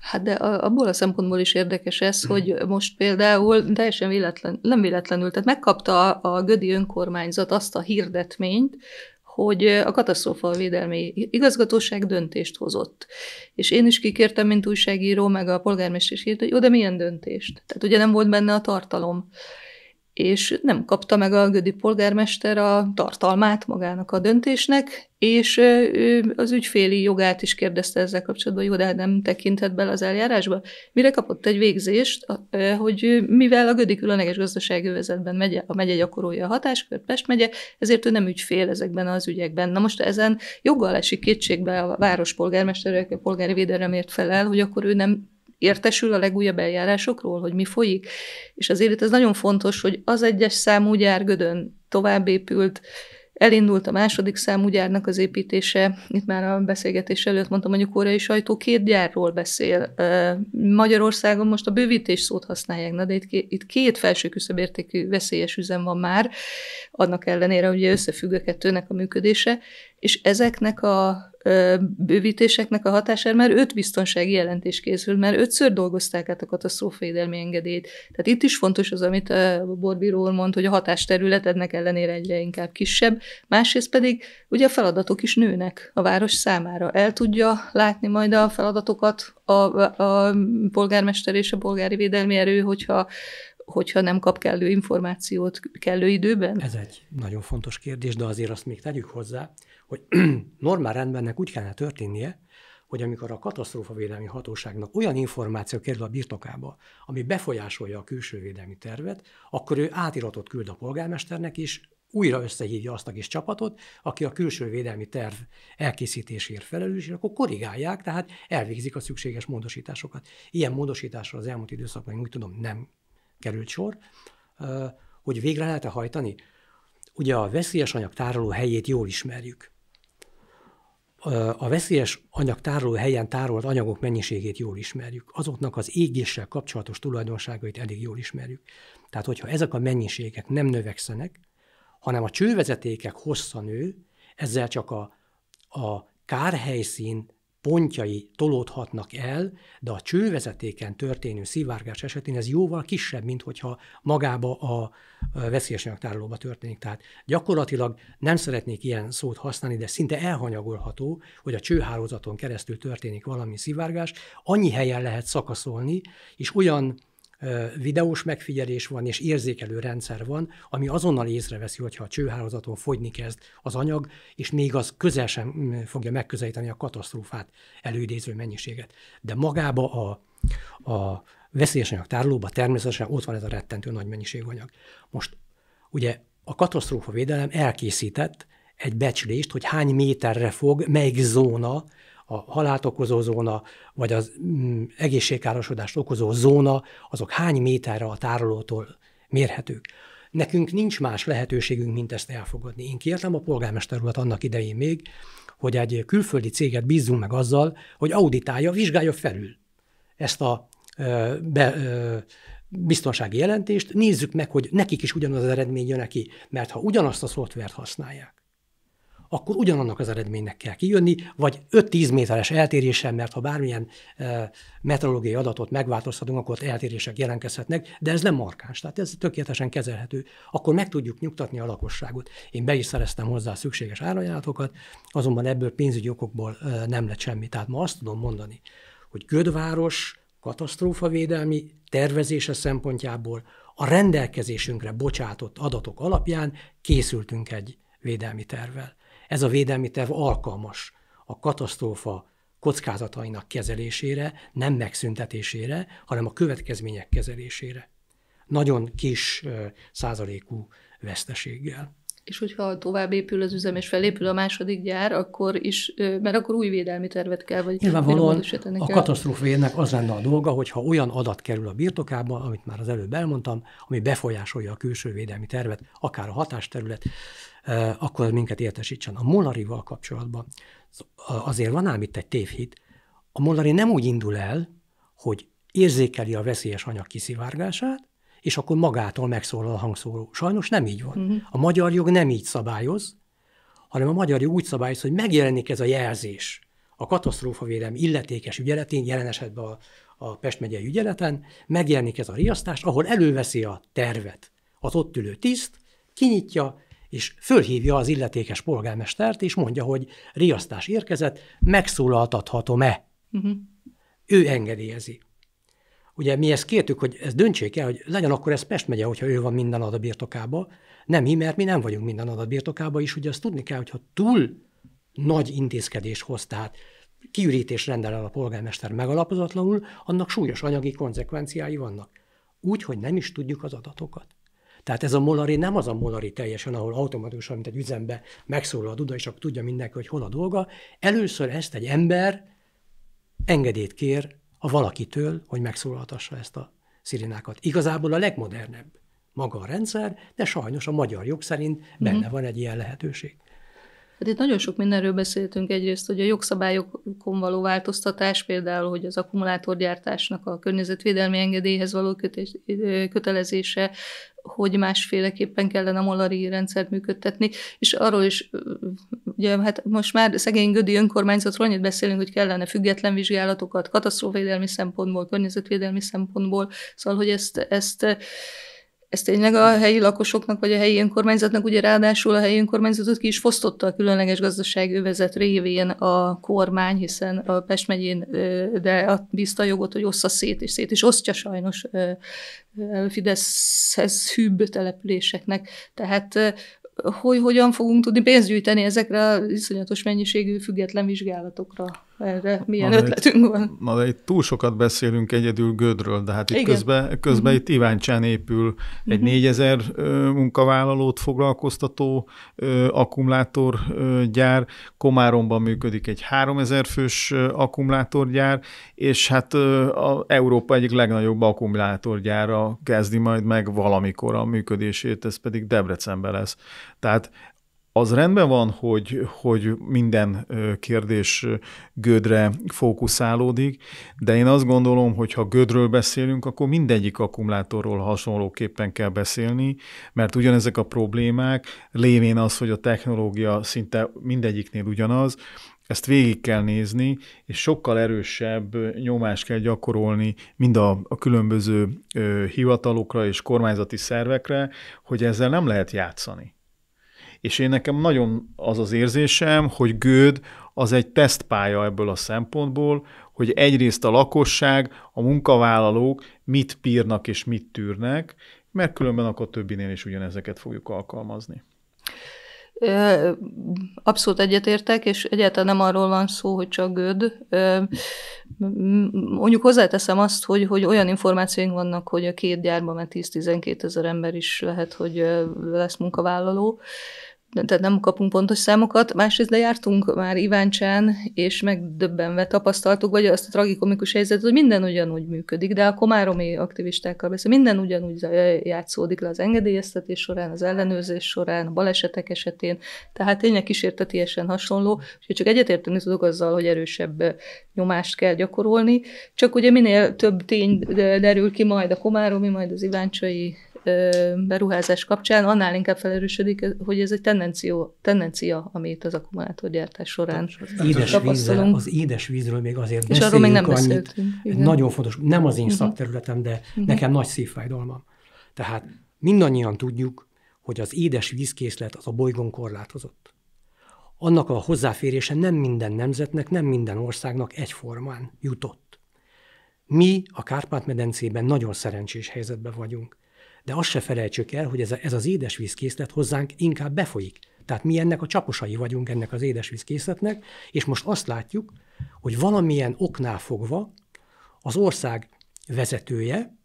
Hát de abból a szempontból is érdekes ez, hogy most például teljesen véletlen, nem véletlenül, tehát megkapta a Gödi önkormányzat azt a hirdetményt, hogy a katasztrófa védelmi igazgatóság döntést hozott. És én is kikértem, mint újságíró, meg a polgármester is hogy jó, de milyen döntést? Tehát ugye nem volt benne a tartalom és nem kapta meg a Gödi polgármester a tartalmát magának a döntésnek, és ő az ügyféli jogát is kérdezte ezzel kapcsolatban, hogy oda nem tekinthet bele az eljárásba. Mire kapott egy végzést, hogy mivel a Gödi különleges gazdasági övezetben megye, a megye gyakorolja a hatáskört, Pest megye, ezért ő nem ügyfél ezekben az ügyekben. Na most ezen joggal esik kétségbe a város polgármester, a polgári védelemért felel, hogy akkor ő nem értesül a legújabb eljárásokról, hogy mi folyik, és azért itt ez nagyon fontos, hogy az egyes számú gyárgödön épült. elindult a második számú gyárnak az építése, itt már a beszélgetés előtt mondtam, hogy a koreai sajtó két gyárról beszél. Magyarországon most a bővítés szót használják, na de itt két, itt két felső küszöbértékű veszélyes üzem van már, annak ellenére, hogy összefügg a kettőnek a működése, és ezeknek a bővítéseknek a hatására már öt biztonsági jelentés készült, mert ötször dolgozták át a katasztrófavédelmi engedélyt. Tehát itt is fontos az, amit a borbíró úr mond, hogy a hatásterület ennek ellenére egyre inkább kisebb, másrészt pedig ugye a feladatok is nőnek a város számára. El tudja látni majd a feladatokat a, a polgármester és a polgári védelmi erő, hogyha hogyha nem kap kellő információt kellő időben? Ez egy nagyon fontos kérdés, de azért azt még tegyük hozzá, hogy normál rendbennek úgy kellene történnie, hogy amikor a védelmi hatóságnak olyan információ kerül a birtokába, ami befolyásolja a külső védelmi tervet, akkor ő átiratot küld a polgármesternek, és újra összehívja azt a kis csapatot, aki a külső védelmi terv elkészítésért felelős, és akkor korrigálják, tehát elvégzik a szükséges módosításokat. Ilyen módosításra az elmúlt időszakban, úgy tudom, nem került sor, hogy végre lehet-e hajtani. Ugye a veszélyes anyag tároló helyét jól ismerjük a veszélyes anyag tároló helyen tárolt anyagok mennyiségét jól ismerjük. Azoknak az égéssel kapcsolatos tulajdonságait elég jól ismerjük. Tehát, hogyha ezek a mennyiségek nem növekszenek, hanem a csővezetékek hossza nő, ezzel csak a, a kárhelyszín pontjai tolódhatnak el, de a csővezetéken történő szivárgás esetén ez jóval kisebb, mint hogyha magába a veszélyes anyagtárolóba történik. Tehát gyakorlatilag nem szeretnék ilyen szót használni, de szinte elhanyagolható, hogy a csőhálózaton keresztül történik valami szivárgás, annyi helyen lehet szakaszolni, és olyan videós megfigyelés van, és érzékelő rendszer van, ami azonnal észreveszi, hogyha a csőhálózaton fogyni kezd az anyag, és még az közel sem mm, fogja megközelíteni a katasztrófát előidéző mennyiséget. De magába a, a veszélyes anyag tárolóba természetesen ott van ez a rettentő nagy mennyiség anyag. Most ugye a katasztrófa védelem elkészített egy becslést, hogy hány méterre fog, melyik zóna a halált okozó zóna, vagy az mm, egészségkárosodást okozó zóna, azok hány méterre a tárolótól mérhetők. Nekünk nincs más lehetőségünk, mint ezt elfogadni. Én kértem a polgármester urat annak idején még, hogy egy külföldi céget bízzunk meg azzal, hogy auditálja, vizsgálja felül ezt a ö, be, ö, biztonsági jelentést, nézzük meg, hogy nekik is ugyanaz az eredmény jön neki, mert ha ugyanazt a szoftvert használják, akkor ugyanannak az eredménynek kell kijönni, vagy 5-10 méteres eltéréssel, mert ha bármilyen e, meteorológiai adatot megváltoztatunk, akkor ott eltérések jelentkezhetnek, de ez nem markáns, tehát ez tökéletesen kezelhető. Akkor meg tudjuk nyugtatni a lakosságot. Én be is szereztem hozzá a szükséges árajánlatokat, azonban ebből pénzügyi okokból e, nem lett semmi. Tehát ma azt tudom mondani, hogy Gödváros katasztrófavédelmi tervezése szempontjából a rendelkezésünkre bocsátott adatok alapján készültünk egy védelmi tervvel. Ez a védelmi terv alkalmas a katasztrófa kockázatainak kezelésére, nem megszüntetésére, hanem a következmények kezelésére. Nagyon kis százalékú veszteséggel. És hogyha tovább épül az üzem, és felépül a második gyár, akkor is, mert akkor új védelmi tervet kell, vagy Nyilvánvalóan a katasztrófvédnek az lenne a dolga, hogyha olyan adat kerül a birtokába, amit már az előbb elmondtam, ami befolyásolja a külső védelmi tervet, akár a hatásterület, akkor minket értesítsen. A Molarival kapcsolatban azért van ám itt egy tévhit. A Molari nem úgy indul el, hogy érzékeli a veszélyes anyag kiszivárgását, és akkor magától megszólal a hangszóró. Sajnos nem így van. Uh-huh. A magyar jog nem így szabályoz, hanem a magyar jog úgy szabályoz, hogy megjelenik ez a jelzés a katasztrófavédelem illetékes ügyeletén, jelen esetben a, a Pest megyei ügyeleten, megjelenik ez a riasztás, ahol előveszi a tervet. Az ott ülő tiszt, kinyitja, és fölhívja az illetékes polgármestert, és mondja, hogy riasztás érkezett, megszólaltathatom-e? Uh-huh. Ő engedélyezi. Ugye mi ezt kértük, hogy ez döntsék el, hogy legyen akkor ez Pest megye, hogyha ő van minden adatbirtokába, Nem mi, mert mi nem vagyunk minden adatbirtokába, és ugye azt tudni kell, hogyha túl nagy intézkedés hoz, tehát kiürítés rendel el a polgármester megalapozatlanul, annak súlyos anyagi konzekvenciái vannak. Úgy, hogy nem is tudjuk az adatokat. Tehát ez a molari nem az a molari teljesen, ahol automatikusan, mint egy üzembe megszólal a duda, és akkor tudja mindenki, hogy hol a dolga. Először ezt egy ember engedélyt kér a valakitől, hogy megszólaltassa ezt a szirénákat. Igazából a legmodernebb maga a rendszer, de sajnos a magyar jog szerint benne uh-huh. van egy ilyen lehetőség. Hát itt nagyon sok mindenről beszéltünk egyrészt, hogy a jogszabályokon való változtatás, például, hogy az akkumulátorgyártásnak a környezetvédelmi engedélyhez való kötés, kötelezése, hogy másféleképpen kellene a molari rendszert működtetni, és arról is, ugye, hát most már szegény Gödi önkormányzatról annyit beszélünk, hogy kellene független vizsgálatokat katasztrófvédelmi szempontból, környezetvédelmi szempontból, szóval, hogy ezt, ezt ez tényleg a helyi lakosoknak, vagy a helyi önkormányzatnak, ugye ráadásul a helyi önkormányzatot ki is fosztotta a különleges gazdasági révén a kormány, hiszen a Pest megyén de bízta a jogot, hogy ossza szét, és szét és osztja sajnos Fideszhez hűbb településeknek. Tehát hogy hogyan fogunk tudni pénzt gyűjteni ezekre a iszonyatos mennyiségű független vizsgálatokra? erre milyen na, ötletünk itt, van. Na, de itt túl sokat beszélünk egyedül Gödről, de hát itt Igen. közben, közben uh-huh. itt Iváncsán épül egy uh-huh. Mhm. 4000 munkavállalót foglalkoztató akkumulátorgyár, Komáromban működik egy 3000 fős akkumulátorgyár, és hát a Európa egyik legnagyobb akkumulátorgyára kezdi majd meg valamikor a működését, ez pedig Debrecenben lesz. Tehát az rendben van, hogy, hogy minden kérdés gödre fókuszálódik, de én azt gondolom, hogy ha gödről beszélünk, akkor mindegyik akkumulátorról hasonlóképpen kell beszélni, mert ugyanezek a problémák, lévén az, hogy a technológia szinte mindegyiknél ugyanaz, ezt végig kell nézni, és sokkal erősebb nyomást kell gyakorolni mind a, a különböző ö, hivatalokra és kormányzati szervekre, hogy ezzel nem lehet játszani és én nekem nagyon az az érzésem, hogy Göd az egy tesztpálya ebből a szempontból, hogy egyrészt a lakosság, a munkavállalók mit pírnak és mit tűrnek, mert különben akkor többinél is ugyanezeket fogjuk alkalmazni. Abszolút egyetértek, és egyáltalán nem arról van szó, hogy csak göd. Mondjuk hozzáteszem azt, hogy, hogy olyan információink vannak, hogy a két gyárban már 10-12 ezer ember is lehet, hogy lesz munkavállaló tehát nem kapunk pontos számokat. Másrészt lejártunk már Iváncsán, és megdöbbenve tapasztaltuk, vagy azt a tragikomikus helyzetet, hogy minden ugyanúgy működik, de a komáromi aktivistákkal beszél, minden ugyanúgy játszódik le az engedélyeztetés során, az ellenőrzés során, a balesetek esetén, tehát tényleg kísértetiesen hasonló, és csak egyetérteni tudok azzal, hogy erősebb nyomást kell gyakorolni, csak ugye minél több tény derül ki majd a komáromi, majd az Iváncsai beruházás kapcsán, annál inkább felerősödik, hogy ez egy tendenció, tendencia, amit az akkumulátorgyártás során édes tapasztalunk. vízzel, Az édes vízről még azért És arról még nem annyit. beszéltünk. Nagyon fontos, nem az én uh-huh. szakterületem, de uh-huh. nekem nagy szívfájdalmam. Tehát mindannyian tudjuk, hogy az édes vízkészlet az a bolygón korlátozott. Annak a hozzáférése nem minden nemzetnek, nem minden országnak egyformán jutott. Mi a Kárpát-medencében nagyon szerencsés helyzetben vagyunk. De azt se felejtsük el, hogy ez, a, ez az édesvízkészlet hozzánk inkább befolyik. Tehát mi ennek a csaposai vagyunk ennek az édesvízkészletnek, és most azt látjuk, hogy valamilyen oknál fogva az ország vezetője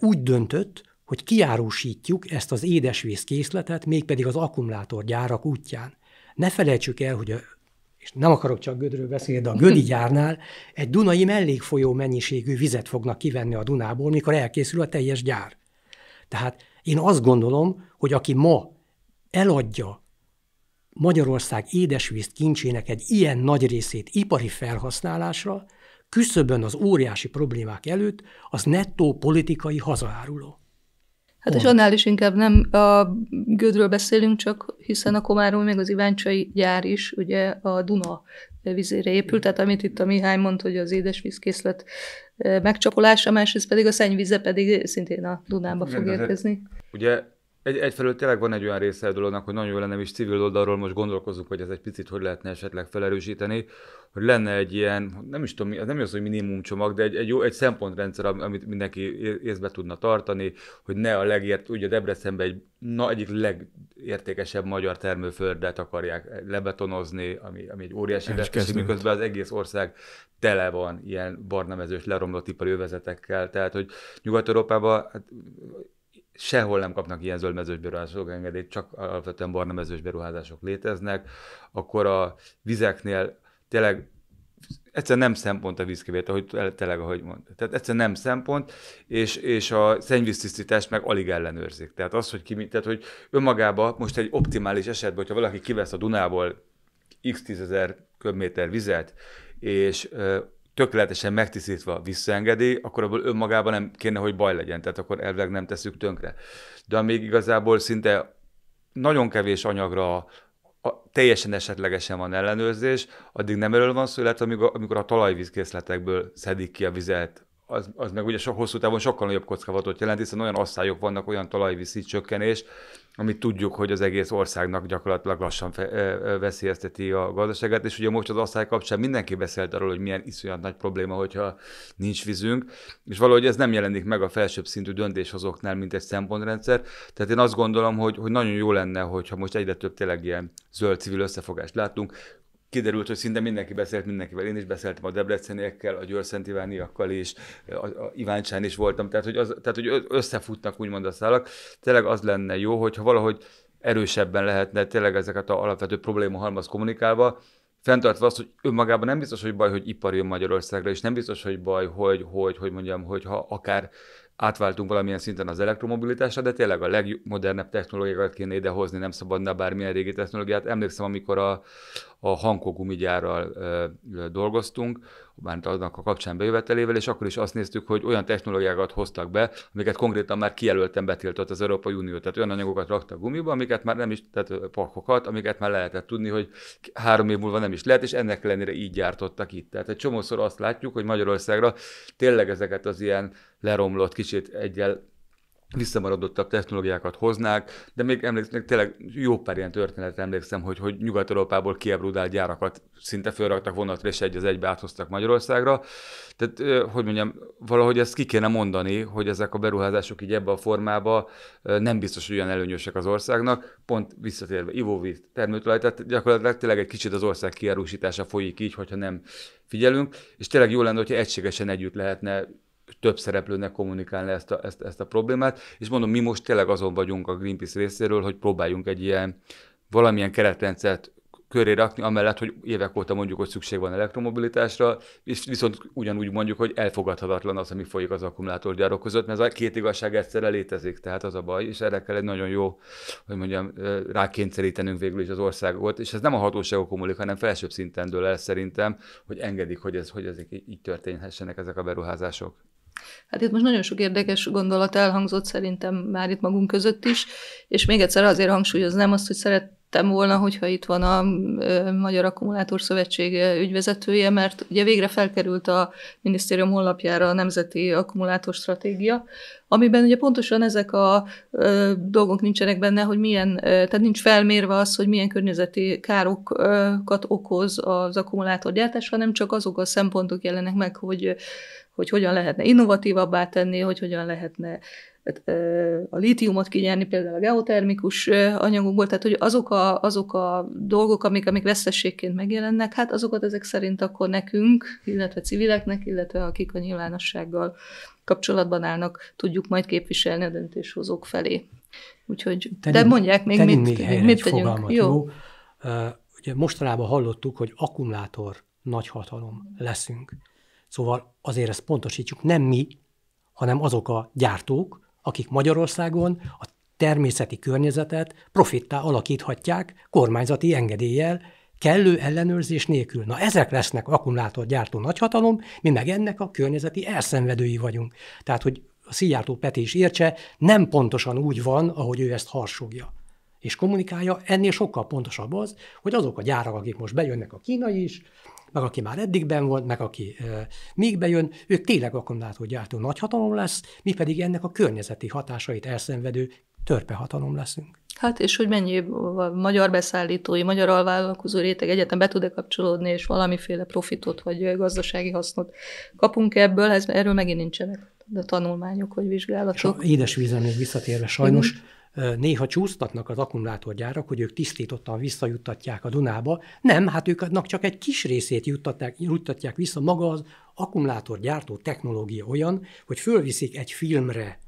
úgy döntött, hogy kiárusítjuk ezt az édesvízkészletet, mégpedig az akkumulátorgyárak útján. Ne felejtsük el, hogy a és nem akarok csak Gödről beszélni, de a Gödi gyárnál egy dunai mellékfolyó mennyiségű vizet fognak kivenni a Dunából, mikor elkészül a teljes gyár. Tehát én azt gondolom, hogy aki ma eladja Magyarország édesvíz kincsének egy ilyen nagy részét ipari felhasználásra, küszöbön az óriási problémák előtt, az nettó politikai hazaáruló. Hát Hol? és annál is inkább nem a Gödről beszélünk, csak hiszen a Komáról még az Iváncsai gyár is ugye a Duna vizére épült, tehát amit itt a Mihály mondta, hogy az édesvízkészlet megcsapolása, másrészt pedig a szennyvíze pedig szintén a Dunába fog érkezni. Ugye egy, egyfelől tényleg van egy olyan része a dolognak, hogy nagyon jó lenne, is civil oldalról most gondolkozunk, hogy ez egy picit hogy lehetne esetleg felerősíteni, hogy lenne egy ilyen, nem is tudom, nem az, hogy minimum csomag, de egy, egy, jó, egy szempontrendszer, amit mindenki észbe tudna tartani, hogy ne a legért, ugye Debrecenben egy, na, egyik legértékesebb magyar termőföldet akarják lebetonozni, ami, ami egy óriási lehetőség, miközben az egész ország tele van ilyen barnamezős leromlott övezetekkel. tehát hogy Nyugat-Európában hát, sehol nem kapnak ilyen zöld mezős beruházások engedélyt, csak alapvetően barna mezős beruházások léteznek, akkor a vizeknél tényleg egyszerűen nem szempont a vízkivétel, hogy tényleg, ahogy mondta. Tehát egyszerűen nem szempont, és, és a szennyvíztisztítást meg alig ellenőrzik. Tehát az, hogy, ki, tehát, hogy önmagában most egy optimális esetben, hogyha valaki kivesz a Dunából x tízezer köbméter vizet, és tökéletesen megtisztítva visszaengedi, akkor abból önmagában nem kéne, hogy baj legyen, tehát akkor elvileg nem tesszük tönkre. De amíg igazából szinte nagyon kevés anyagra a, teljesen esetlegesen van ellenőrzés, addig nem erről van szó, illetve amikor, amikor a talajvízkészletekből szedik ki a vizet, az, az meg ugye sok hosszú távon sokkal nagyobb kockavatot jelent, hiszen olyan asszályok vannak, olyan talajvízi csökkenés, amit tudjuk, hogy az egész országnak gyakorlatilag lassan fe, ö, veszélyezteti a gazdaságát, és ugye most az asszály kapcsán mindenki beszélt arról, hogy milyen iszonyat nagy probléma, hogyha nincs vízünk, és valahogy ez nem jelenik meg a felsőbb szintű döntéshozóknál, mint egy szempontrendszer. Tehát én azt gondolom, hogy, hogy nagyon jó lenne, hogyha most egyre több tényleg ilyen zöld civil összefogást látunk, kiderült, hogy szinte mindenki beszélt mindenkivel. Én is beszéltem a debreceniekkel, a Győr Ivániakkal is, a, a Iváncsán is voltam, tehát hogy, az, tehát hogy összefutnak úgymond a szálak. Tényleg az lenne jó, hogyha valahogy erősebben lehetne tényleg ezeket a alapvető probléma halmaz kommunikálva, fenntartva azt, hogy önmagában nem biztos, hogy baj, hogy ipar jön Magyarországra, és nem biztos, hogy baj, hogy, hogy, hogy mondjam, hogyha akár átváltunk valamilyen szinten az elektromobilitásra, de tényleg a legmodernebb technológiákat kéne idehozni, nem szabadna bármilyen régi technológiát. Emlékszem, amikor a, a gumigyárral dolgoztunk, már annak a kapcsán bejövetelével, és akkor is azt néztük, hogy olyan technológiákat hoztak be, amiket konkrétan már kijelölten betiltott az Európai Unió. Tehát olyan anyagokat raktak gumiba, amiket már nem is, tehát pakokat, amiket már lehetett tudni, hogy három év múlva nem is lehet, és ennek ellenére így gyártottak itt. Tehát egy csomószor azt látjuk, hogy Magyarországra tényleg ezeket az ilyen leromlott, kicsit egyel visszamaradottabb technológiákat hoznák, de még emlékszem, tényleg jó pár ilyen történetet emlékszem, hogy, hogy Nyugat-Európából kiebrudált gyárakat szinte fölraktak vonatra, és egy az egybe áthoztak Magyarországra. Tehát, hogy mondjam, valahogy ezt ki kéne mondani, hogy ezek a beruházások így ebbe a formába nem biztos, hogy olyan előnyösek az országnak. Pont visszatérve ivóvíz, termőtulaj, tehát gyakorlatilag tényleg egy kicsit az ország kiárusítása folyik így, hogyha nem figyelünk, és tényleg jó lenne, hogyha egységesen együtt lehetne több szereplőnek kommunikálni ezt a, ezt, ezt a problémát, és mondom, mi most tényleg azon vagyunk a Greenpeace részéről, hogy próbáljunk egy ilyen valamilyen keretrendszert köré rakni, amellett, hogy évek óta mondjuk, hogy szükség van elektromobilitásra, és viszont ugyanúgy mondjuk, hogy elfogadhatatlan az, ami folyik az akkumulátorgyárok között, mert ez a két igazság egyszerre létezik, tehát az a baj, és erre kell egy nagyon jó, hogy mondjam, rákényszerítenünk végül is az országot, és ez nem a hatóságok kommunikál, hanem felsőbb szinten dől el szerintem, hogy engedik, hogy ez, hogy ezek így történhessenek ezek a beruházások. Hát itt most nagyon sok érdekes gondolat elhangzott szerintem már itt magunk között is, és még egyszer azért hangsúlyoznám azt, hogy szeret, szerettem volna, hogyha itt van a Magyar Akkumulátor Szövetség ügyvezetője, mert ugye végre felkerült a minisztérium honlapjára a Nemzeti Akkumulátor Stratégia, amiben ugye pontosan ezek a dolgok nincsenek benne, hogy milyen, tehát nincs felmérve az, hogy milyen környezeti károkat okoz az akkumulátorgyártás, hanem csak azok a szempontok jelennek meg, hogy hogy hogyan lehetne innovatívabbá tenni, hogy hogyan lehetne hát, a lítiumot kinyerni például a geotermikus anyagokból, tehát hogy azok a, azok a dolgok, amik, amik veszességként megjelennek, hát azokat ezek szerint akkor nekünk, illetve civileknek, illetve akik a nyilvánossággal kapcsolatban állnak, tudjuk majd képviselni a döntéshozók felé. Úgyhogy, Terim, de mondják még, mit, még mit tegyünk. Fogalmat, jó. jó? ugye mostanában hallottuk, hogy akkumulátor nagyhatalom leszünk. Szóval azért ezt pontosítjuk, nem mi, hanem azok a gyártók, akik Magyarországon a természeti környezetet profittá alakíthatják kormányzati engedéllyel, kellő ellenőrzés nélkül. Na ezek lesznek akkumulátorgyártó nagyhatalom, mi meg ennek a környezeti elszenvedői vagyunk. Tehát, hogy a Szijjártó Peti is értse, nem pontosan úgy van, ahogy ő ezt harsogja és kommunikálja, ennél sokkal pontosabb az, hogy azok a gyárak, akik most bejönnek a kínai is, meg aki már eddig ben volt, meg aki e, még bejön, ők tényleg akkumulátorgyártó nagyhatalom lesz, mi pedig ennek a környezeti hatásait elszenvedő törpe hatalom leszünk. Hát és hogy mennyi a magyar beszállítói, magyar alvállalkozó réteg egyetem be tud-e kapcsolódni, és valamiféle profitot vagy gazdasági hasznot kapunk ebből, ez, erről megint nincsenek de tanulmányok vagy vizsgálatok. És édes vízen még visszatérve sajnos, mm néha csúsztatnak az akkumulátorgyárak, hogy ők tisztítottan visszajuttatják a Dunába. Nem, hát őknek csak egy kis részét juttatják, juttatják vissza. Maga az akkumulátorgyártó technológia olyan, hogy fölviszik egy filmre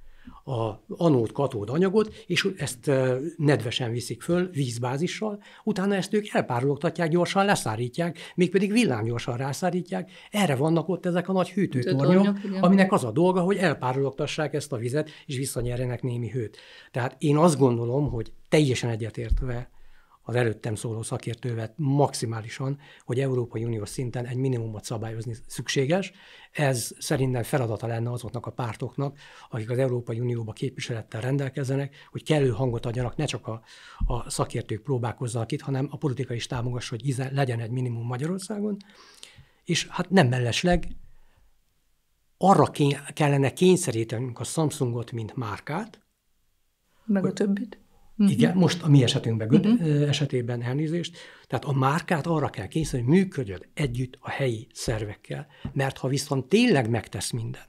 a anód katód anyagot, és ezt e, nedvesen viszik föl vízbázissal, utána ezt ők elpárologtatják, gyorsan leszárítják, mégpedig villámgyorsan rászárítják. Erre vannak ott ezek a nagy hűtőtornyok, aminek az a dolga, hogy elpárologtassák ezt a vizet, és visszanyerjenek némi hőt. Tehát én azt gondolom, hogy teljesen egyetértve az előttem szóló szakértővet maximálisan, hogy Európai Unió szinten egy minimumot szabályozni szükséges. Ez szerintem feladata lenne azoknak a pártoknak, akik az Európai Unióba képviselettel rendelkezzenek, hogy kellő hangot adjanak, ne csak a, a szakértők próbálkozzanak itt, hanem a politika is támogassa, hogy íze, legyen egy minimum Magyarországon. És hát nem mellesleg arra kellene kényszerítenünk a Samsungot, mint márkát. Meg a többit? Uh-huh. Igen, most a mi esetünkben, uh-huh. esetében elnézést, tehát a márkát arra kell kényszeríteni, hogy működjön együtt a helyi szervekkel, mert ha viszont tényleg megtesz mindent,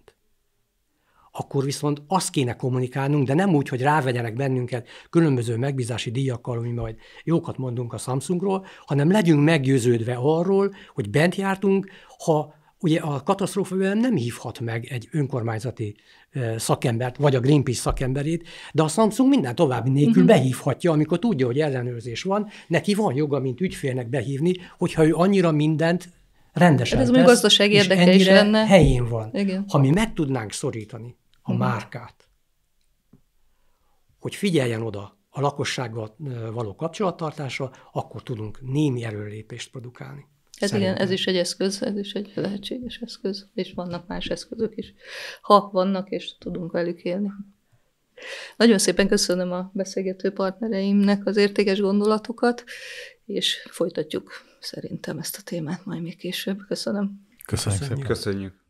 akkor viszont azt kéne kommunikálnunk, de nem úgy, hogy rávegyenek bennünket különböző megbízási díjakkal, hogy majd jókat mondunk a Samsungról, hanem legyünk meggyőződve arról, hogy bent jártunk, ha ugye a katasztrófa nem hívhat meg egy önkormányzati szakembert, vagy a Greenpeace szakemberét, de a Samsung minden további nélkül uh-huh. behívhatja, amikor tudja, hogy ellenőrzés van, neki van joga, mint ügyfélnek behívni, hogyha ő annyira mindent rendesen hát Ez tesz, gazdaság érdeke is lenne. helyén van. Igen. Ha mi meg tudnánk szorítani a uh-huh. márkát, hogy figyeljen oda a lakossággal való kapcsolattartásra, akkor tudunk némi előrelépést produkálni. Ez igen, ez is egy eszköz, ez is egy lehetséges eszköz, és vannak más eszközök is, ha vannak, és tudunk velük élni. Nagyon szépen köszönöm a beszélgető partnereimnek az értékes gondolatokat, és folytatjuk szerintem ezt a témát majd még később. Köszönöm. Köszönjük. Köszönjük. Szépen. Köszönjük.